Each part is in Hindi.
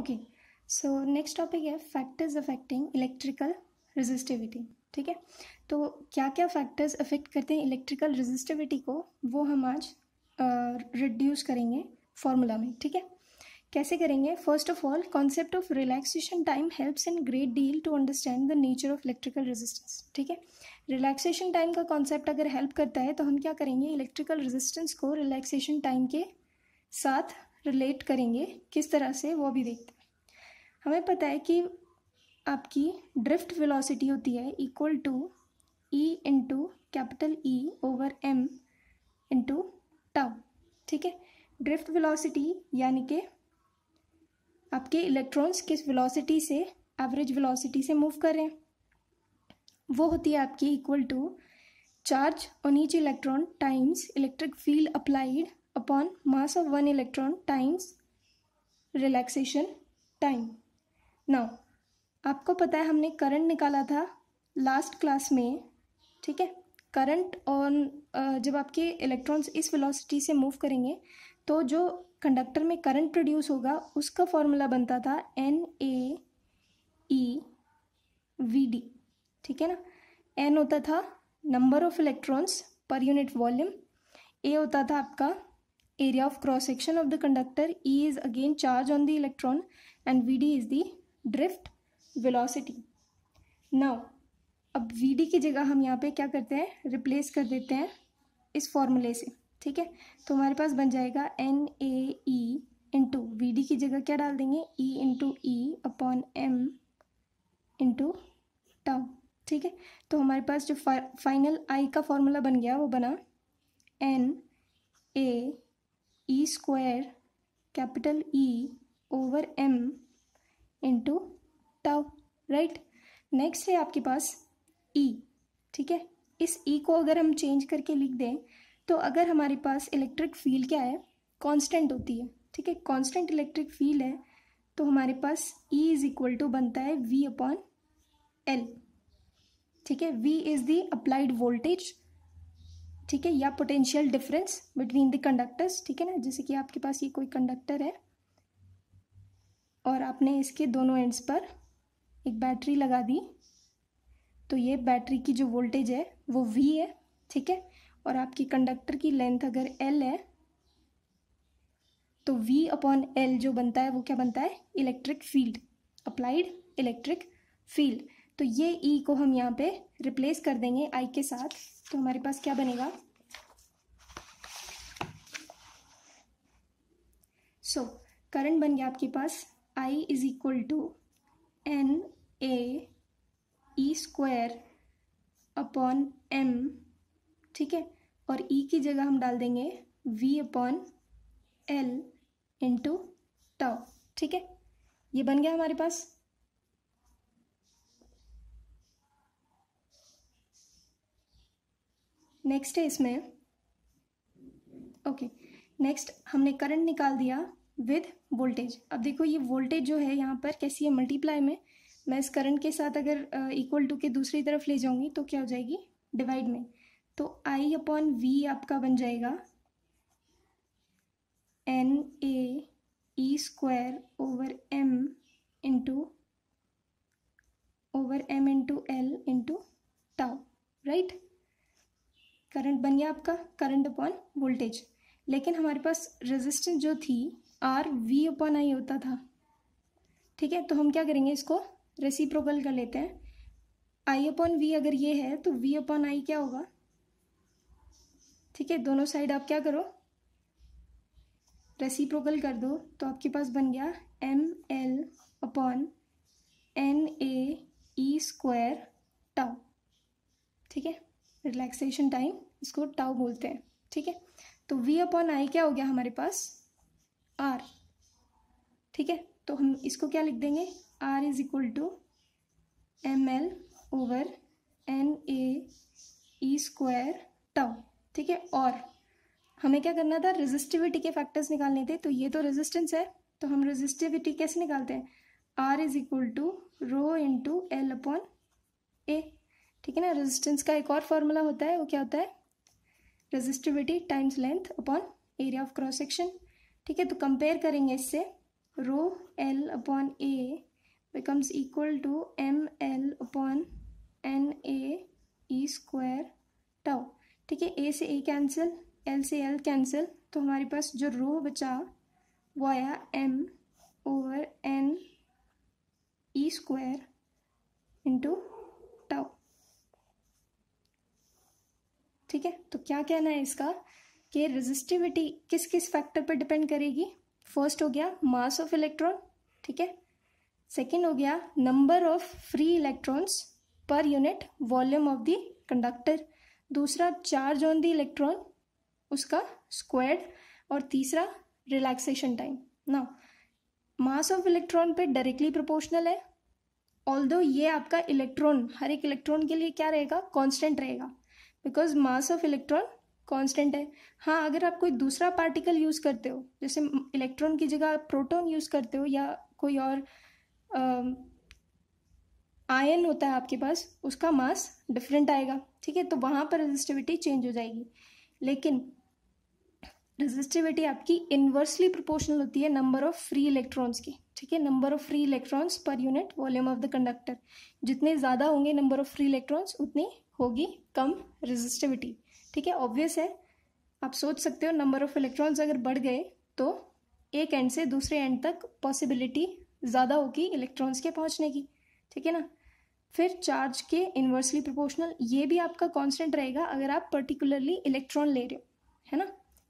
ओके सो नेक्स्ट टॉपिक है फैक्टर्स अफेक्टिंग इलेक्ट्रिकल रेजिस्टिविटी ठीक है तो क्या क्या फैक्टर्स अफेक्ट करते हैं इलेक्ट्रिकल रेजिस्टिविटी को वो हम आज रिड्यूस uh, करेंगे फॉर्मूला में ठीक है कैसे करेंगे first of all concept of relaxation time helps in great deal to understand the nature of electrical resistance ठीक है रिलैक्सेशन टाइम का कॉन्सेप्ट अगर हेल्प करता है तो हम क्या करेंगे इलेक्ट्रिकल रेजिस्टेंस को रिलैक्सेशन टाइम के साथ रिलेट करेंगे किस तरह से वो भी देखते हैं हमें पता है कि आपकी ड्रिफ्ट वेलोसिटी होती है equal to e into capital E over m into tau ठीक है ड्रिफ्ट वेलोसिटी यानी कि आपके इलेक्ट्रॉन्स किस वेलोसिटी से एवरेज वेलोसिटी से मूव कर रहे हैं वो होती है आपकी equal to charge on each electron times electric field applied upon mass of one electron times relaxation time now आपको पता है हमने करंट निकाला था लास्ट क्लास में ठीक है करंट और जब आपके इलेक्ट्रॉन्स इस वेलोसिटी से मूव करेंगे तो जो कंडक्टर में करंट प्रोड्यूस होगा उसका फॉर्मूला बनता था n A e v d ठीक है ना एन होता था number of electrons per unit volume A होता था आपका area of cross section of the conductor E is again charge on the electron and VD is the drift velocity now अब वी डी की जगह हम यहाँ पे क्या करते हैं रिप्लेस कर देते हैं इस फॉर्मूले से ठीक है तो हमारे पास बन जाएगा n A e into v d की जगह क्या डाल देंगे e into e upon m into tau ठीक है तो हमारे पास जो फाइनल आई का फॉर्मूला बन गया वो बना n A e square capital E over m into tau right next है आपके पास ई e, ठीक है इस ई e को अगर हम चेंज करके लिख दें तो अगर हमारे पास इलेक्ट्रिक फील्ड क्या है कांस्टेंट होती है ठीक है कांस्टेंट इलेक्ट्रिक फील्ड है तो हमारे पास ई इज इक्वल टू बनता है वी अपॉन एल ठीक है V is the applied voltage ठीक है या potential difference between the conductors ठीक है ना जैसे कि आपके पास ये कोई कंडक्टर है और आपने इसके दोनों एंड्स पर एक बैटरी लगा दी तो ये बैटरी की जो वोल्टेज है वो वी है ठीक है और आपकी कंडक्टर की लेंथ अगर एल है तो वी अपॉन एल जो बनता है वो क्या बनता है electric field applied electric field तो ये ई e को हम यहाँ पे रिप्लेस कर देंगे आई के साथ तो हमारे पास क्या बनेगा सो so, करंट बन गया आपके पास I is equal to n A square upon m ठीक है और ई e की जगह हम डाल देंगे V upon l into tau ठीक है ये बन गया हमारे पास नेक्स्ट है इसमें ओके नेक्स्ट हमने करंट निकाल दिया विद वोल्टेज अब देखो ये वोल्टेज जो है यहाँ पर कैसी है मल्टीप्लाई में मैं इस करंट के साथ अगर इक्वल uh, टू के दूसरी तरफ ले जाऊँगी तो क्या हो जाएगी डिवाइड में तो आई अपॉन वी आपका बन जाएगा n A e square over m into over m into current बन गया आपका करंट अपॉन वोल्टेज लेकिन हमारे पास रेजिस्टेंस जो थी आर वी अपॉन आई होता था ठीक है तो हम क्या करेंगे इसको रेसिप्रोकल कर लेते हैं आई अपॉन वी अगर ये है तो वी अपॉन आई क्या होगा ठीक है दोनों साइड आप क्या करो रेसिप्रोकल कर दो तो आपके पास बन गया m l upon n A square tau ठीक है रिलैक्सेशन टाइम इसको टाउ बोलते हैं ठीक है तो वी अपॉन आई क्या हो गया हमारे पास आर ठीक है तो हम इसको क्या लिख देंगे R is equal to m l over n A square tau ठीक है और हमें क्या करना था रेजिस्टिविटी के फैक्टर्स निकालने थे तो ये तो रेजिस्टेंस है तो हम रेजिस्टिविटी कैसे निकालते हैं R is equal to rho into l upon A ठीक है ना रेजिस्टेंस का एक और फॉर्मूला होता है वो क्या होता है resistivity times length upon area of cross section ठीक है तो कंपेयर करेंगे इससे rho l upon A becomes equal to m l upon n A square tau ठीक है ए से ए कैंसिल एल से एल कैंसिल तो हमारे पास जो रो बचा वो आया m over n e square into ठीक है तो क्या कहना है इसका कि रेजिस्टिविटी किस किस फैक्टर पर डिपेंड करेगी फर्स्ट हो गया मास ऑफ इलेक्ट्रॉन ठीक है सेकेंड हो गया number of free electrons per unit volume of the conductor दूसरा चार्ज ऑन द इलेक्ट्रॉन उसका स्क्वाड और तीसरा रिलैक्सेशन टाइम ना मास ऑफ इलेक्ट्रॉन पे डायरेक्टली प्रोपोर्शनल है ऑल ये आपका इलेक्ट्रॉन हर एक इलेक्ट्रॉन के लिए क्या रहेगा कांस्टेंट रहेगा because mass of electron constant है हाँ अगर आप कोई दूसरा पार्टिकल यूज़ करते हो जैसे इलेक्ट्रॉन की जगह आप प्रोटोन यूज़ करते हो या कोई और आयन होता है आपके पास उसका मास डिफरेंट आएगा ठीक है तो वहाँ पर रजिस्टिविटी चेंज हो जाएगी लेकिन रेजिस्टिविटी आपकी इन्वर्सली प्रोपोर्शनल होती है नंबर ऑफ फ्री इलेक्ट्रॉन्स की ठीक है number of free electrons per unit volume of the conductor जितने ज़्यादा होंगे नंबर ऑफ फ्री इलेक्ट्रॉन्स उतनी होगी कम रेजिस्टिविटी ठीक है ऑब्वियस है आप सोच सकते हो नंबर ऑफ इलेक्ट्रॉन्स अगर बढ़ गए तो एक एंड से दूसरे एंड तक पॉसिबिलिटी ज़्यादा होगी इलेक्ट्रॉन्स के पहुँचने की ठीक है ना फिर चार्ज के इन्वर्सली प्रोपोर्शनल ये भी आपका कांस्टेंट रहेगा अगर आप पर्टिकुलरली इलेक्ट्रॉन ले रहे हो है ना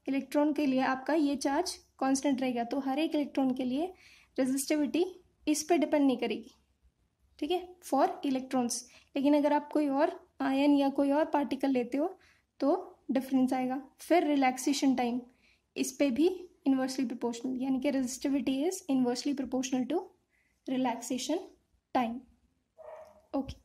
इलेक्ट्रॉन के लिए आपका ये चार्ज कांस्टेंट रहेगा तो हर एक इलेक्ट्रॉन के लिए रेजिस्टिविटी इस पर डिपेंड नहीं करेगी ठीक है फॉर इलेक्ट्रॉन्स लेकिन अगर आप कोई और आयन या कोई और पार्टिकल लेते हो तो डिफरेंस आएगा फिर रिलैक्सेशन टाइम इस पर भी इन्वर्सली प्रोपोर्शनल यानी कि resistivity is inversely proportional to relaxation time okay